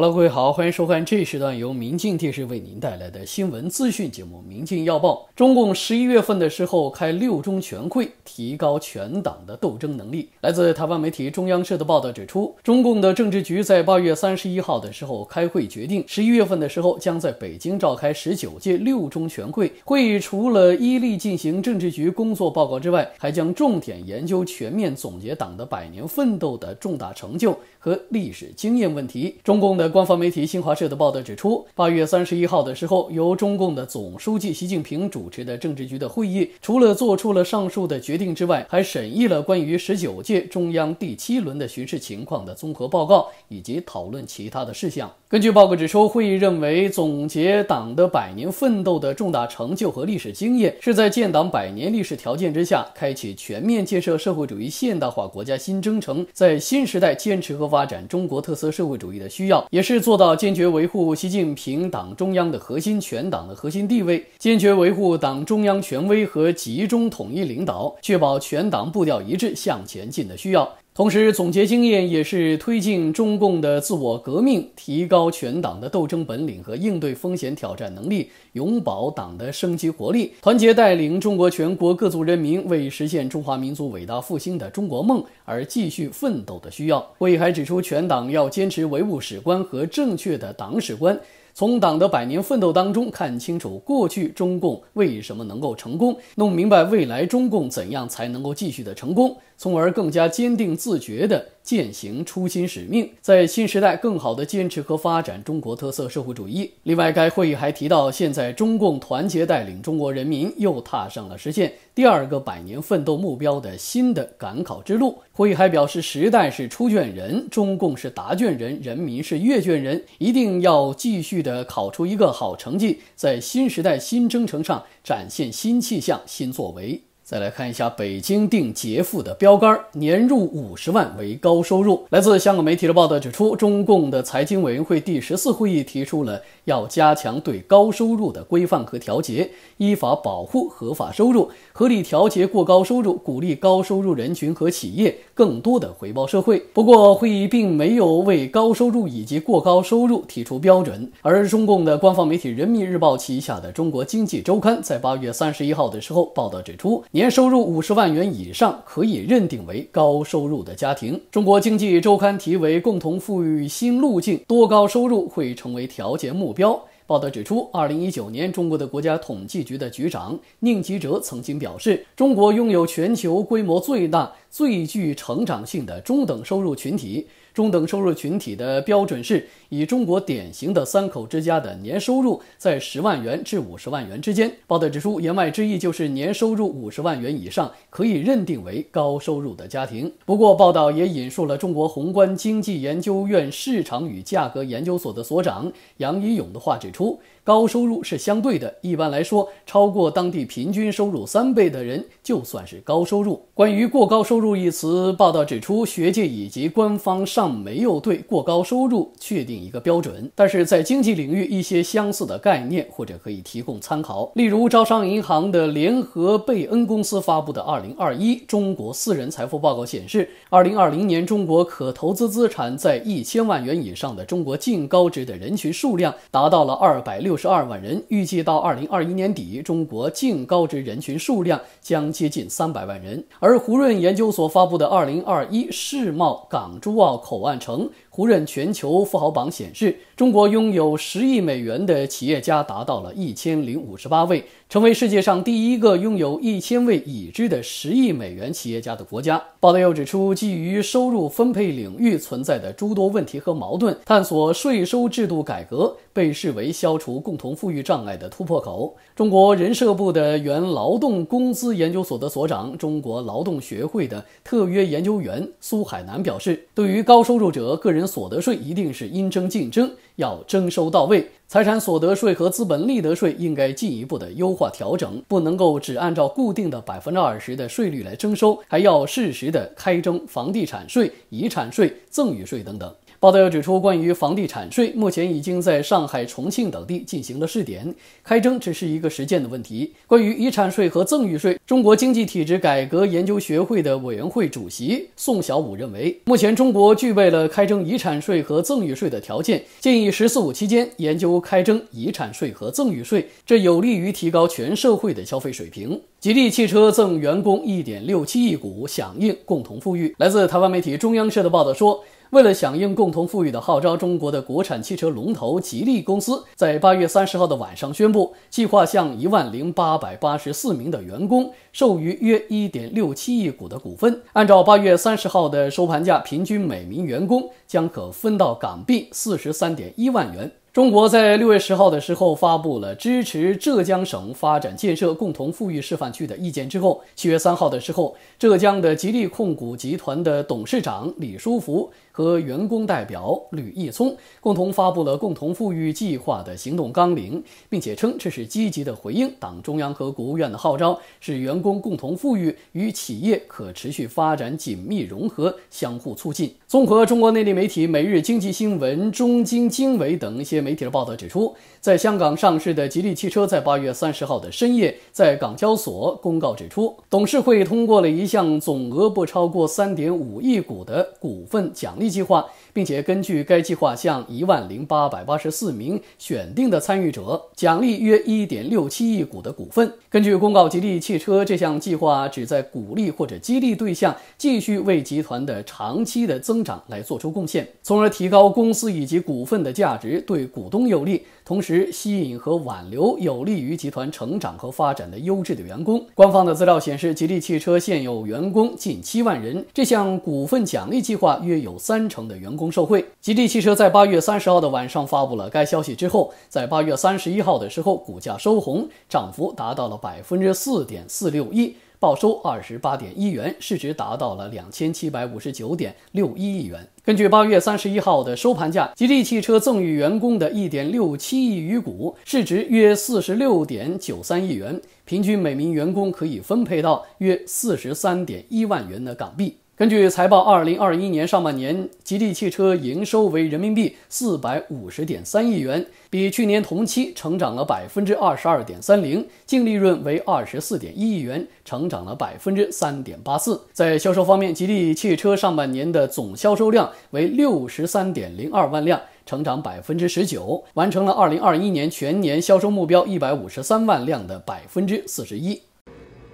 Hello，各位好，欢迎收看这一时段由民进电视为您带来的新闻资讯节目《民进要报》。中共十一月份的时候开六中全会，提高全党的斗争能力。来自台湾媒体中央社的报道指出，中共的政治局在八月三十一号的时候开会决定，十一月份的时候将在北京召开十九届六中全会。会议除了依例进行政治局工作报告之外，还将重点研究全面总结党的百年奋斗的重大成就和历史经验问题。中共的官方媒体新华社的报道指出，八月三十一号的时候，由中共的总书记习近平主持的政治局的会议，除了做出了上述的决定之外，还审议了关于十九届中央第七轮的巡视情况的综合报告，以及讨论其他的事项。根据报告指出，会议认为，总结党的百年奋斗的重大成就和历史经验，是在建党百年历史条件之下开启全面建设社会主义现代化国家新征程，在新时代坚持和发展中国特色社会主义的需要，也是做到坚决维护习近平党中央的核心、全党的核心地位，坚决维护党中央权威和集中统一领导，确保全党步调一致向前进的需要。同时，总结经验也是推进中共的自我革命，提高全党的斗争本领和应对风险挑战能力，永葆党的生机活力，团结带领中国全国各族人民为实现中华民族伟大复兴的中国梦而继续奋斗的需要。会议还指出，全党要坚持唯物史观和正确的党史观。从党的百年奋斗当中看清楚过去中共为什么能够成功，弄明白未来中共怎样才能够继续的成功，从而更加坚定自觉的。践行初心使命，在新时代更好地坚持和发展中国特色社会主义。另外，该会议还提到，现在中共团结带领中国人民又踏上了实现第二个百年奋斗目标的新的赶考之路。会议还表示，时代是出卷人，中共是答卷人，人民是阅卷人，一定要继续的考出一个好成绩，在新时代新征程上展现新气象、新作为。再来看一下北京定“劫富”的标杆，年入五十万为高收入。来自香港媒体的报道指出，中共的财经委员会第十四次会议提出了。要加强对高收入的规范和调节，依法保护合法收入，合理调节过高收入，鼓励高收入人群和企业更多的回报社会。不过，会议并没有为高收入以及过高收入提出标准。而中共的官方媒体《人民日报》旗下的《中国经济周刊》在八月三十一号的时候报道指出，年收入五十万元以上可以认定为高收入的家庭。《中国经济周刊》题为《共同富裕新路径》，多高收入会成为调节目？《标报》道指出，二零一九年，中国的国家统计局的局长宁吉喆曾经表示，中国拥有全球规模最大、最具成长性的中等收入群体。中等收入群体的标准是以中国典型的三口之家的年收入在十万元至五十万元之间。报道指出，言外之意就是年收入五十万元以上可以认定为高收入的家庭。不过，报道也引述了中国宏观经济研究院市场与价格研究所的所长杨一勇的话指出。高收入是相对的，一般来说，超过当地平均收入三倍的人就算是高收入。关于过高收入一词，报道指出，学界以及官方尚没有对过高收入确定一个标准，但是在经济领域，一些相似的概念或者可以提供参考。例如，招商银行的联合贝恩公司发布的《二零二一中国私人财富报告》显示，二零二零年中国可投资资产在一千万元以上的中国净高值的人群数量达到了二百六。十二万人，预计到二零二一年底，中国净高职人群数量将接近三百万人。而胡润研究所发布的二零二一世贸港珠澳口岸城。胡润全球富豪榜显示，中国拥有十亿美元的企业家达到了一千零五十八位，成为世界上第一个拥有一千位已知的十亿美元企业家的国家。报道又指出，基于收入分配领域存在的诸多问题和矛盾，探索税收制度改革被视为消除共同富裕障碍的突破口。中国人社部的原劳动工资研究所的所长、中国劳动学会的特约研究员苏海南表示，对于高收入者个人。所得税一定是应征尽征，要征收到位。财产所得税和资本利得税应该进一步的优化调整，不能够只按照固定的百分之二十的税率来征收，还要适时的开征房地产税、遗产税、赠与税等等。报道又指出，关于房地产税，目前已经在上海、重庆等地进行了试点，开征只是一个实践的问题。关于遗产税和赠与税，中国经济体制改革研究学会的委员会主席宋小武认为，目前中国具备了开征遗产税和赠与税的条件，建议“十四五”期间研究开征遗产税和赠与税，这有利于提高全社会的消费水平。吉利汽车赠员工一点六七亿股，响应共同富裕。来自台湾媒体中央社的报道说。为了响应共同富裕的号召，中国的国产汽车龙头吉利公司在八月三十号的晚上宣布，计划向一万零八百八十四名的员工授予约一点六七亿股的股份。按照八月三十号的收盘价，平均每名员工将可分到港币四十三点一万元。中国在六月十号的时候发布了支持浙江省发展建设共同富裕示范区的意见之后，七月三号的时候，浙江的吉利控股集团的董事长李书福。和员工代表吕易聪共同发布了共同富裕计划的行动纲领，并且称这是积极的回应党中央和国务院的号召，使员工共同富裕与企业可持续发展紧密融合、相互促进。综合中国内地媒体《每日经济新闻》、中经经纬等一些媒体的报道指出，在香港上市的吉利汽车在八月三十号的深夜，在港交所公告指出，董事会通过了一项总额不超过三点五亿股的股份奖励。计划，并且根据该计划向一万零八百八十四名选定的参与者奖励约一点六七亿股的股份。根据公告，吉利汽车这项计划旨在鼓励或者激励对象继续为集团的长期的增长来做出贡献，从而提高公司以及股份的价值，对股东有利。同时吸引和挽留有利于集团成长和发展的优质的员工。官方的资料显示，吉利汽车现有员工近七万人。这项股份奖励计划约有三成的员工受惠。吉利汽车在八月三十号的晚上发布了该消息之后，在八月三十一号的时候，股价收红，涨幅达到了百分之四点四六一。报收二十八点一元，市值达到了两千七百五十九点六一亿元。根据八月三十一号的收盘价，吉利汽车赠予员工的一点六七亿余股，市值约四十六点九三亿元，平均每名员工可以分配到约四十三点一万元的港币。根据财报，二零二一年上半年，吉利汽车营收为人民币四百五十点三亿元，比去年同期成长了百分之二十二点三零，净利润为二十四点一亿元，成长了百分之三点八四。在销售方面，吉利汽车上半年的总销售量为六十三点零二万辆，成长百分之十九，完成了二零二一年全年销售目标一百五十三万辆的百分之四十一。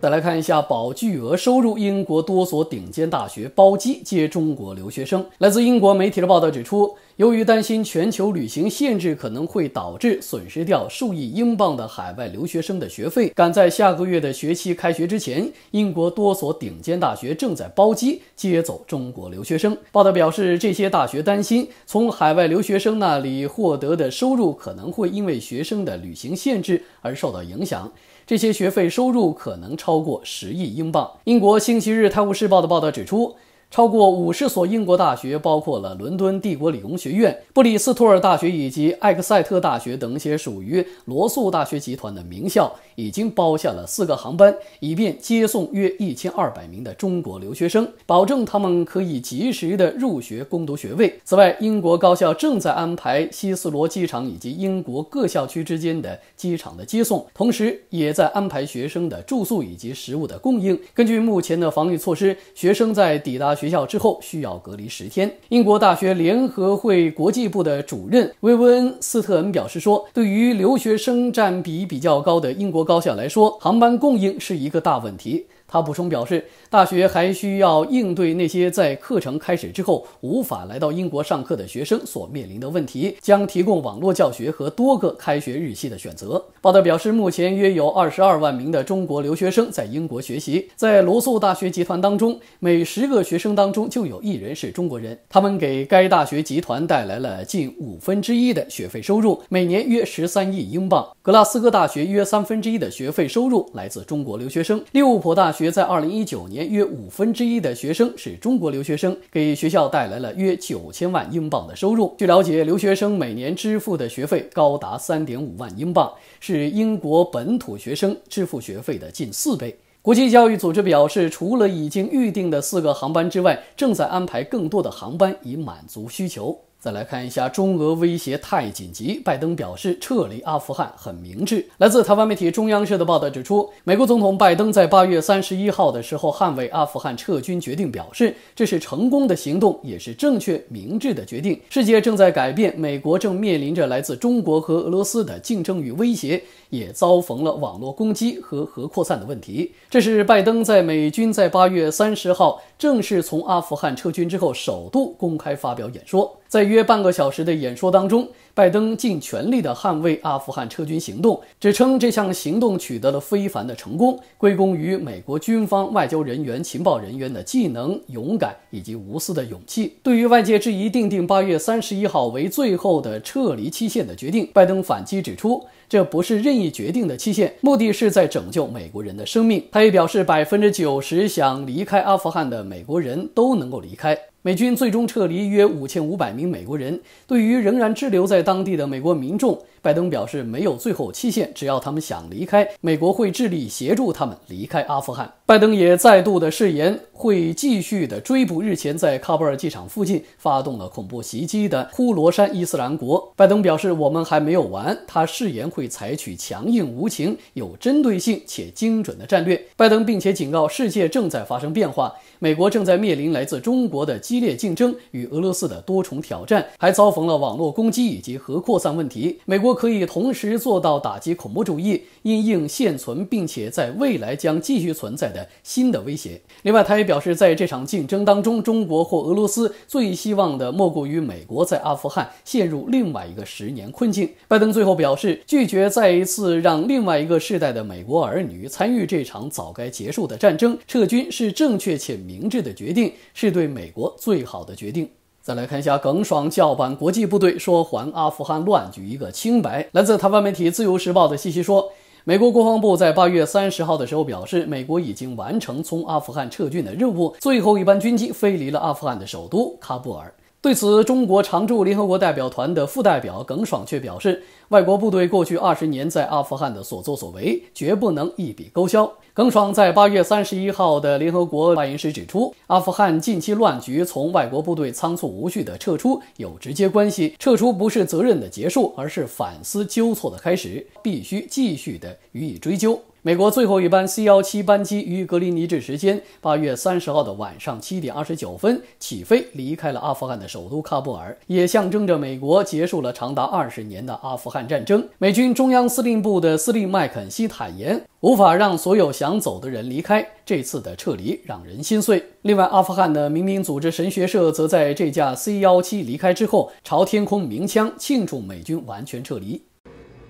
再来看一下保巨额收入，英国多所顶尖大学包机接中国留学生。来自英国媒体的报道指出，由于担心全球旅行限制可能会导致损失掉数亿英镑的海外留学生的学费，赶在下个月的学期开学之前，英国多所顶尖大学正在包机接走中国留学生。报道表示，这些大学担心从海外留学生那里获得的收入可能会因为学生的旅行限制而受到影响。这些学费收入可能超过十亿英镑。英国《星期日泰晤士报》的报道指出。超过五十所英国大学，包括了伦敦帝国理工学院、布里斯托尔大学以及埃克塞特大学等一些属于罗素大学集团的名校，已经包下了四个航班，以便接送约一千二百名的中国留学生，保证他们可以及时的入学攻读学位。此外，英国高校正在安排希斯罗机场以及英国各校区之间的机场的接送，同时也在安排学生的住宿以及食物的供应。根据目前的防疫措施，学生在抵达。学校之后需要隔离十天。英国大学联合会国际部的主任薇温斯特恩表示说：“对于留学生占比比较高的英国高校来说，航班供应是一个大问题。”他补充表示，大学还需要应对那些在课程开始之后无法来到英国上课的学生所面临的问题，将提供网络教学和多个开学日期的选择。报道表示，目前约有二十二万名的中国留学生在英国学习，在罗素大学集团当中，每十个学生当中就有一人是中国人，他们给该大学集团带来了近五分之一的学费收入，每年约十三亿英镑。格拉斯哥大学约三分之一的学费收入来自中国留学生，利物浦大。学。在二零一九年，约五分之一的学生是中国留学生，给学校带来了约九千万英镑的收入。据了解，留学生每年支付的学费高达三点五万英镑，是英国本土学生支付学费的近四倍。国际教育组织表示，除了已经预定的四个航班之外，正在安排更多的航班以满足需求。再来看一下，中俄威胁太紧急，拜登表示撤离阿富汗很明智。来自台湾媒体中央社的报道指出，美国总统拜登在八月三十一号的时候捍卫阿富汗撤军决定，表示这是成功的行动，也是正确明智的决定。世界正在改变，美国正面临着来自中国和俄罗斯的竞争与威胁，也遭逢了网络攻击和核扩散的问题。这是拜登在美军在八月三十号正式从阿富汗撤军之后，首度公开发表演说。在约半个小时的演说当中，拜登尽全力的捍卫阿富汗撤军行动，指称这项行动取得了非凡的成功，归功于美国军方、外交人员、情报人员的技能、勇敢以及无私的勇气。对于外界质疑定定八月三十一号为最后的撤离期限的决定，拜登反击指出，这不是任意决定的期限，目的是在拯救美国人的生命。他也表示，百分之九十想离开阿富汗的美国人都能够离开。美军最终撤离约五千五百名美国人。对于仍然滞留在当地的美国民众。拜登表示，没有最后期限，只要他们想离开，美国会致力协助他们离开阿富汗。拜登也再度的誓言会继续的追捕日前在喀布尔机场附近发动了恐怖袭击的呼罗珊伊斯兰国。拜登表示，我们还没有完。他誓言会采取强硬、无情、有针对性且精准的战略。拜登并且警告，世界正在发生变化，美国正在面临来自中国的激烈竞争与俄罗斯的多重挑战，还遭逢了网络攻击以及核扩散问题。美国。可以同时做到打击恐怖主义，因应现存并且在未来将继续存在的新的威胁。另外，他也表示，在这场竞争当中，中国或俄罗斯最希望的莫过于美国在阿富汗陷入另外一个十年困境。拜登最后表示，拒绝再一次让另外一个世代的美国儿女参与这场早该结束的战争，撤军是正确且明智的决定，是对美国最好的决定。再来看一下耿爽叫板国际部队，说还阿富汗乱局一个清白。来自台湾媒体《自由时报》的信息说，美国国防部在八月三十号的时候表示，美国已经完成从阿富汗撤军的任务，最后一班军机飞离了阿富汗的首都喀布尔。对此，中国常驻联合国代表团的副代表耿爽却表示，外国部队过去二十年在阿富汗的所作所为，绝不能一笔勾销。耿爽在八月三十一号的联合国发言时指出，阿富汗近期乱局从外国部队仓促无序的撤出有直接关系，撤出不是责任的结束，而是反思纠错的开始，必须继续的予以追究。美国最后一班 C 幺七班机于格林尼治时间八月三十号的晚上七点二十九分起飞，离开了阿富汗的首都喀布尔，也象征着美国结束了长达二十年的阿富汗战争。美军中央司令部的司令麦肯锡坦言，无法让所有想走的人离开。这次的撤离让人心碎。另外，阿富汗的民兵组织神学社则在这架 C 幺七离开之后，朝天空鸣枪庆祝美军完全撤离。